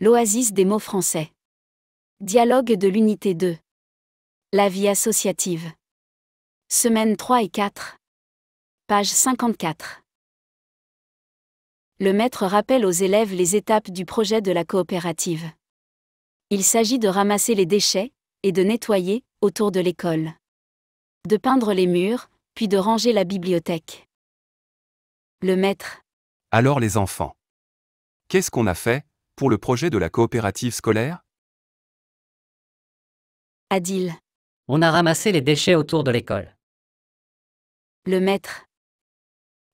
L'oasis des mots français. Dialogue de l'unité 2. La vie associative. Semaines 3 et 4. Page 54. Le maître rappelle aux élèves les étapes du projet de la coopérative. Il s'agit de ramasser les déchets et de nettoyer autour de l'école. De peindre les murs, puis de ranger la bibliothèque. Le maître. Alors les enfants. Qu'est-ce qu'on a fait pour le projet de la coopérative scolaire Adil. On a ramassé les déchets autour de l'école. Le maître.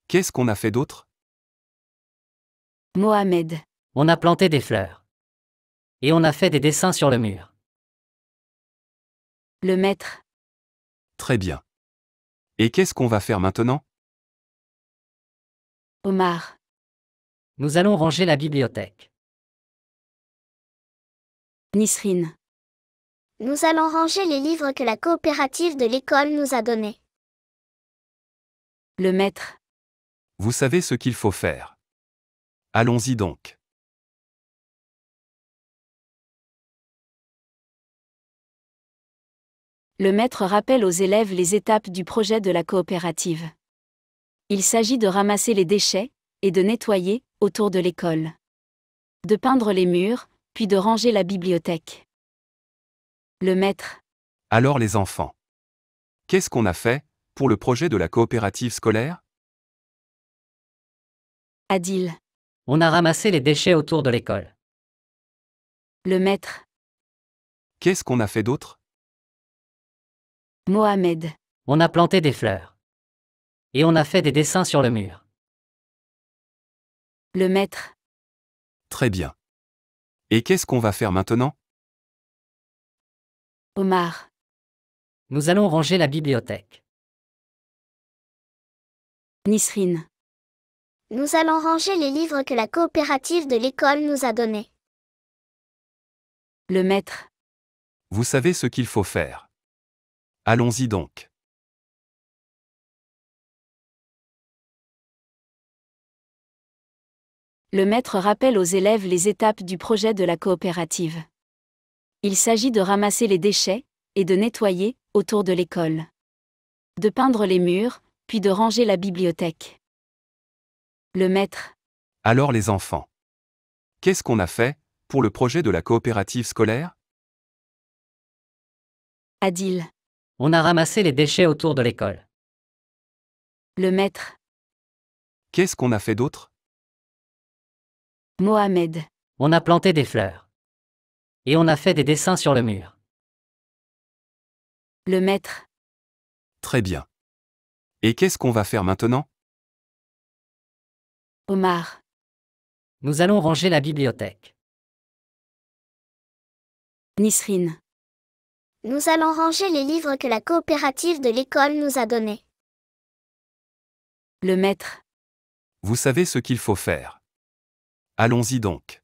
Qu'est-ce qu'on a fait d'autre Mohamed. On a planté des fleurs. Et on a fait des dessins sur le mur. Le maître. Très bien. Et qu'est-ce qu'on va faire maintenant Omar. Nous allons ranger la bibliothèque. Nisrine. Nous allons ranger les livres que la coopérative de l'école nous a donnés. Le maître. Vous savez ce qu'il faut faire. Allons-y donc. Le maître rappelle aux élèves les étapes du projet de la coopérative. Il s'agit de ramasser les déchets, et de nettoyer, autour de l'école. De peindre les murs, puis de ranger la bibliothèque. Le maître. Alors les enfants. Qu'est-ce qu'on a fait, pour le projet de la coopérative scolaire Adil. On a ramassé les déchets autour de l'école. Le maître. Qu'est-ce qu'on a fait d'autre Mohamed. On a planté des fleurs. Et on a fait des dessins sur le mur. Le maître. Très bien. Et qu'est-ce qu'on va faire maintenant Omar. Nous allons ranger la bibliothèque. Nisrine. Nous allons ranger les livres que la coopérative de l'école nous a donnés. Le maître. Vous savez ce qu'il faut faire. Allons-y donc. le maître rappelle aux élèves les étapes du projet de la coopérative. Il s'agit de ramasser les déchets et de nettoyer autour de l'école. De peindre les murs, puis de ranger la bibliothèque. Le maître. Alors les enfants. Qu'est-ce qu'on a fait pour le projet de la coopérative scolaire Adil. On a ramassé les déchets autour de l'école. Le maître. Qu'est-ce qu'on a fait d'autre Mohamed. On a planté des fleurs. Et on a fait des dessins sur le mur. Le maître. Très bien. Et qu'est-ce qu'on va faire maintenant Omar. Nous allons ranger la bibliothèque. Nisrine. Nous allons ranger les livres que la coopérative de l'école nous a donnés. Le maître. Vous savez ce qu'il faut faire. Allons-y donc.